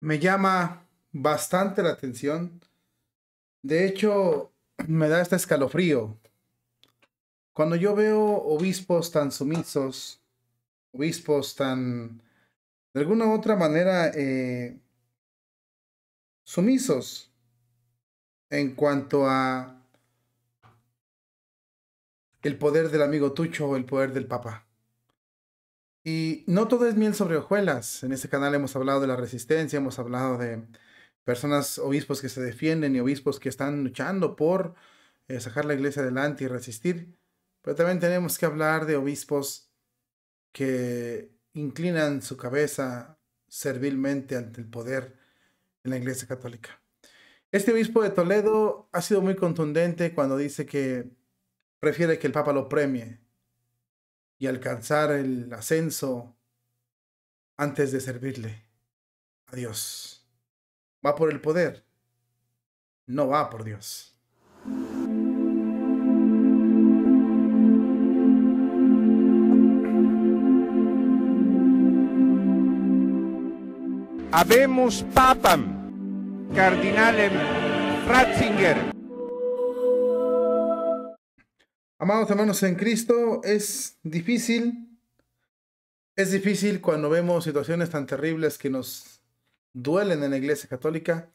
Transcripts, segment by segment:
me llama bastante la atención. De hecho, me da este escalofrío. Cuando yo veo obispos tan sumisos, obispos tan, de alguna u otra manera, eh, sumisos en cuanto a el poder del amigo Tucho o el poder del Papa. Y no todo es miel sobre hojuelas. En este canal hemos hablado de la resistencia, hemos hablado de personas, obispos que se defienden y obispos que están luchando por eh, sacar la iglesia adelante y resistir. Pero también tenemos que hablar de obispos que inclinan su cabeza servilmente ante el poder en la iglesia católica. Este obispo de Toledo ha sido muy contundente cuando dice que prefiere que el Papa lo premie y alcanzar el ascenso antes de servirle a Dios. Va por el poder, no va por Dios. Habemos Papam, Cardinal Ratzinger. Amados hermanos en Cristo, es difícil, es difícil cuando vemos situaciones tan terribles que nos duelen en la Iglesia Católica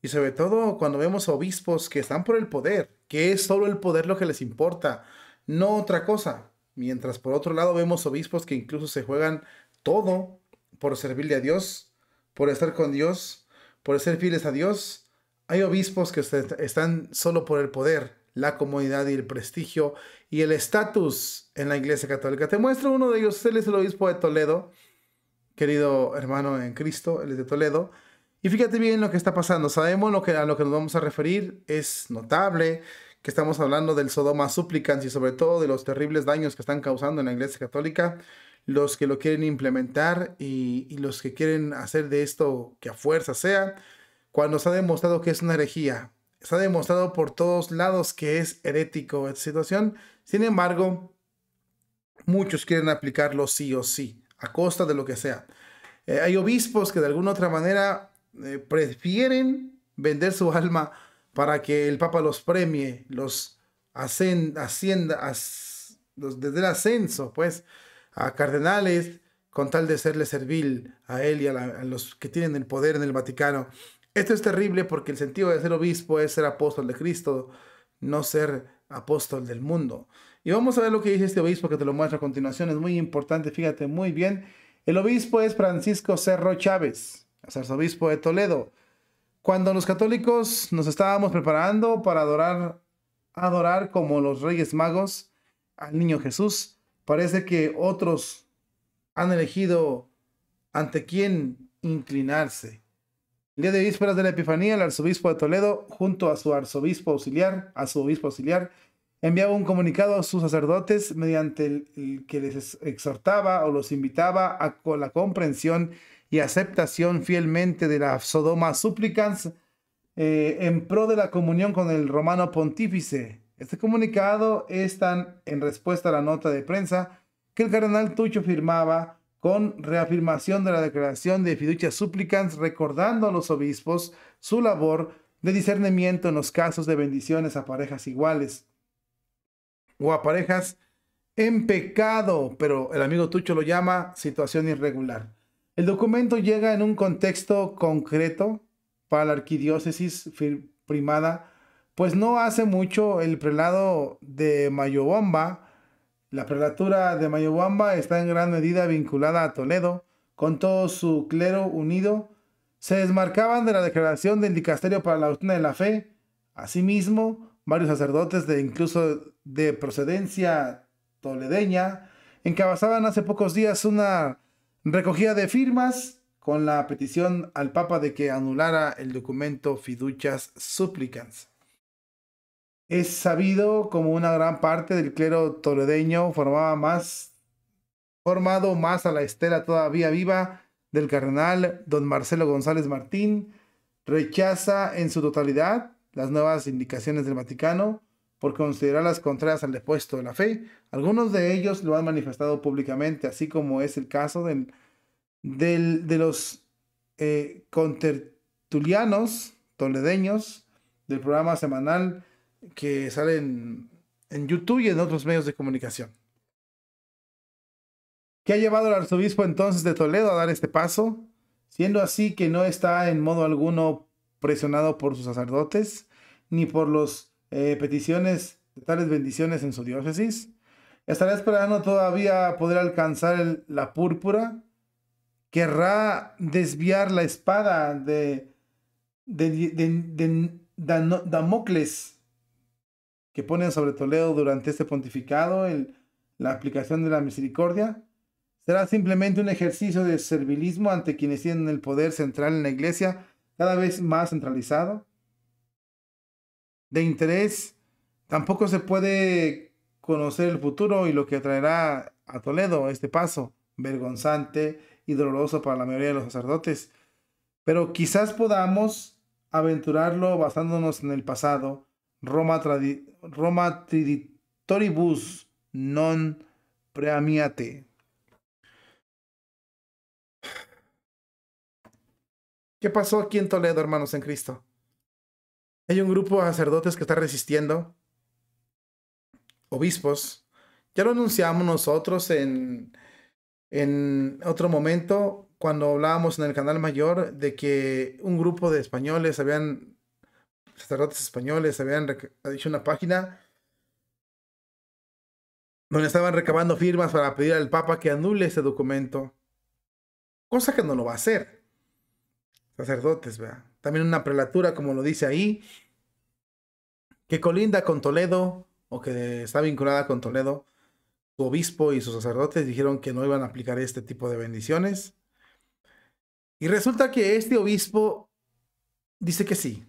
y sobre todo cuando vemos obispos que están por el poder, que es solo el poder lo que les importa, no otra cosa. Mientras por otro lado vemos obispos que incluso se juegan todo por servirle a Dios, por estar con Dios, por ser fieles a Dios. Hay obispos que están solo por el poder, la comodidad y el prestigio y el estatus en la Iglesia Católica. Te muestro uno de ellos, él es el obispo de Toledo, querido hermano en Cristo, él es de Toledo. Y fíjate bien lo que está pasando. Sabemos lo que, a lo que nos vamos a referir. Es notable que estamos hablando del Sodoma Supplicans y sobre todo de los terribles daños que están causando en la Iglesia Católica los que lo quieren implementar y, y los que quieren hacer de esto que a fuerza sea, cuando se ha demostrado que es una herejía, Está demostrado por todos lados que es herético esta situación. Sin embargo, muchos quieren aplicarlo sí o sí, a costa de lo que sea. Eh, hay obispos que de alguna otra manera eh, prefieren vender su alma para que el Papa los premie, los ascienda, los, desde el ascenso, pues, a cardenales, con tal de serle servil a él y a los que tienen el poder en el Vaticano. Esto es terrible porque el sentido de ser obispo es ser apóstol de Cristo, no ser apóstol del mundo. Y vamos a ver lo que dice este obispo que te lo muestro a continuación. Es muy importante, fíjate muy bien. El obispo es Francisco Cerro Chávez, arzobispo de Toledo. Cuando los católicos nos estábamos preparando para adorar, adorar como los reyes magos al niño Jesús, parece que otros han elegido ante quién inclinarse. El día de vísperas de la Epifanía, el arzobispo de Toledo, junto a su arzobispo auxiliar, a su obispo auxiliar, enviaba un comunicado a sus sacerdotes mediante el, que les exhortaba o los invitaba a con la comprensión y aceptación fielmente de la Sodoma súplicas eh, en pro de la comunión con el romano pontífice. Este comunicado es tan en respuesta a la nota de prensa que el cardenal Tucho firmaba con reafirmación de la declaración de fiducia supplicans, recordando a los obispos su labor de discernimiento en los casos de bendiciones a parejas iguales o a parejas en pecado, pero el amigo Tucho lo llama situación irregular. El documento llega en un contexto concreto para la arquidiócesis primada, pues no hace mucho el prelado de Mayobomba, la prelatura de Mayobamba está en gran medida vinculada a Toledo, con todo su clero unido, se desmarcaban de la declaración del dicasterio para la doctrina de la fe. Asimismo, varios sacerdotes de incluso de procedencia toledeña encabezaban hace pocos días una recogida de firmas con la petición al Papa de que anulara el documento fiduchas Supplicans. Es sabido como una gran parte del clero toledeño formaba más, formado más a la estela todavía viva del cardenal don Marcelo González Martín, rechaza en su totalidad las nuevas indicaciones del Vaticano por considerarlas contrarias al depuesto de la fe. Algunos de ellos lo han manifestado públicamente, así como es el caso de los eh, contertulianos toledeños del programa semanal que salen en YouTube y en otros medios de comunicación. ¿Qué ha llevado al arzobispo entonces de Toledo a dar este paso? Siendo así que no está en modo alguno presionado por sus sacerdotes ni por las eh, peticiones de tales bendiciones en su diócesis. ¿Estará esperando todavía poder alcanzar la púrpura? ¿Querrá desviar la espada de, de, de Damocles que ponen sobre Toledo durante este pontificado, la aplicación de la misericordia, será simplemente un ejercicio de servilismo ante quienes tienen el poder central en la iglesia, cada vez más centralizado. De interés, tampoco se puede conocer el futuro y lo que atraerá a Toledo este paso, vergonzante y doloroso para la mayoría de los sacerdotes. Pero quizás podamos aventurarlo basándonos en el pasado Roma, non preamiate. ¿Qué pasó aquí en Toledo, hermanos en Cristo? Hay un grupo de sacerdotes que está resistiendo, obispos. Ya lo anunciamos nosotros en, en otro momento, cuando hablábamos en el canal mayor, de que un grupo de españoles habían sacerdotes españoles habían dicho una página donde estaban recabando firmas para pedir al Papa que anule ese documento, cosa que no lo va a hacer. Sacerdotes, vea. También una prelatura, como lo dice ahí, que colinda con Toledo o que está vinculada con Toledo, su obispo y sus sacerdotes dijeron que no iban a aplicar este tipo de bendiciones. Y resulta que este obispo dice que sí,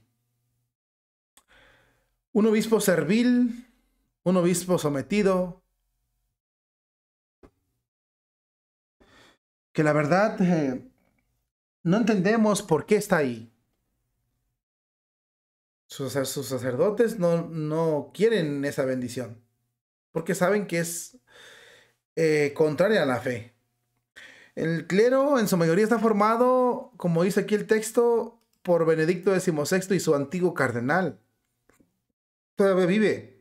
un obispo servil, un obispo sometido, que la verdad eh, no entendemos por qué está ahí. Sus, sacerdotes no, no, quieren esa bendición, porque saben que es eh, contraria a la fe. El clero en su mayoría está formado, como dice aquí el texto, por Benedicto XVI y su antiguo cardenal todavía vive.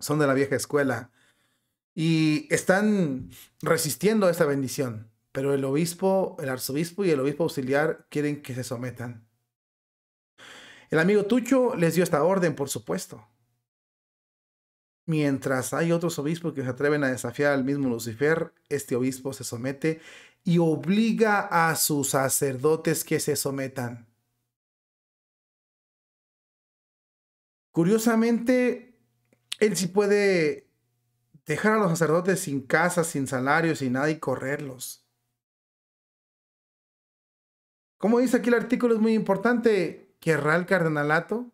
Son de la vieja escuela y están resistiendo a esta bendición. Pero el obispo, el arzobispo y el obispo auxiliar quieren que se sometan. El amigo Tucho les dio esta orden, por supuesto. Mientras hay otros obispos que se atreven a desafiar al mismo Lucifer, este obispo se somete y obliga a sus sacerdotes que se sometan. Curiosamente, él sí puede dejar a los sacerdotes sin casa, sin salario, sin nada y correrlos. Como dice aquí el artículo, es muy importante. ¿Querrá el cardenalato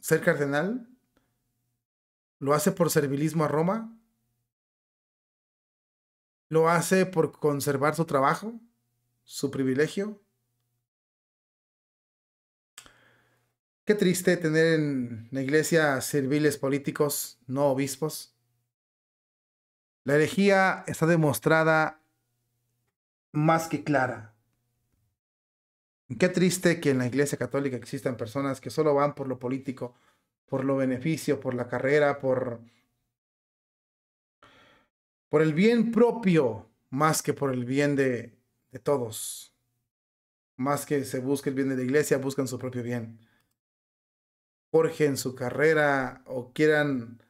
ser cardenal? ¿Lo hace por servilismo a Roma? ¿Lo hace por conservar su trabajo, su privilegio? Qué triste tener en la iglesia serviles políticos, no obispos. La herejía está demostrada más que clara. Qué triste que en la iglesia católica existan personas que solo van por lo político, por lo beneficio, por la carrera, por, por el bien propio, más que por el bien de, de todos. Más que se busque el bien de la iglesia, buscan su propio bien forjen su carrera o quieran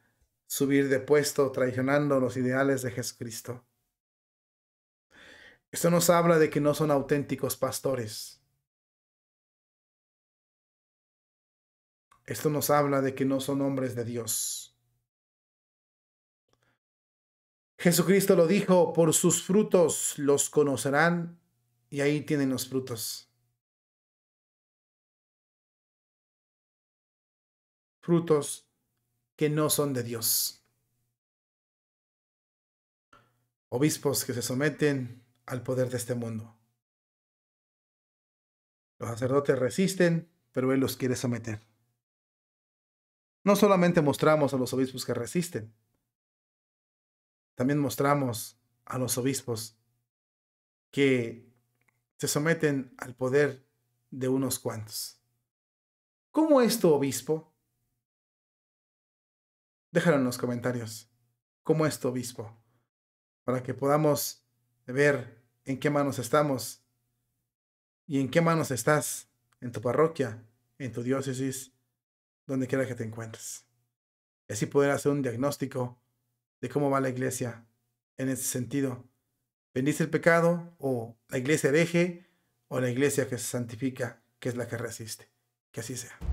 subir de puesto traicionando los ideales de Jesucristo. Esto nos habla de que no son auténticos pastores. Esto nos habla de que no son hombres de Dios. Jesucristo lo dijo, por sus frutos los conocerán y ahí tienen los frutos. frutos que no son de Dios. Obispos que se someten al poder de este mundo. Los sacerdotes resisten, pero Él los quiere someter. No solamente mostramos a los obispos que resisten, también mostramos a los obispos que se someten al poder de unos cuantos. ¿Cómo es tu obispo? Déjalo en los comentarios. ¿Cómo es tu obispo? Para que podamos ver en qué manos estamos y en qué manos estás en tu parroquia, en tu diócesis, donde quiera que te encuentres. así poder hacer un diagnóstico de cómo va la iglesia en ese sentido. Bendice el pecado o la iglesia hereje o la iglesia que se santifica, que es la que resiste. Que así sea.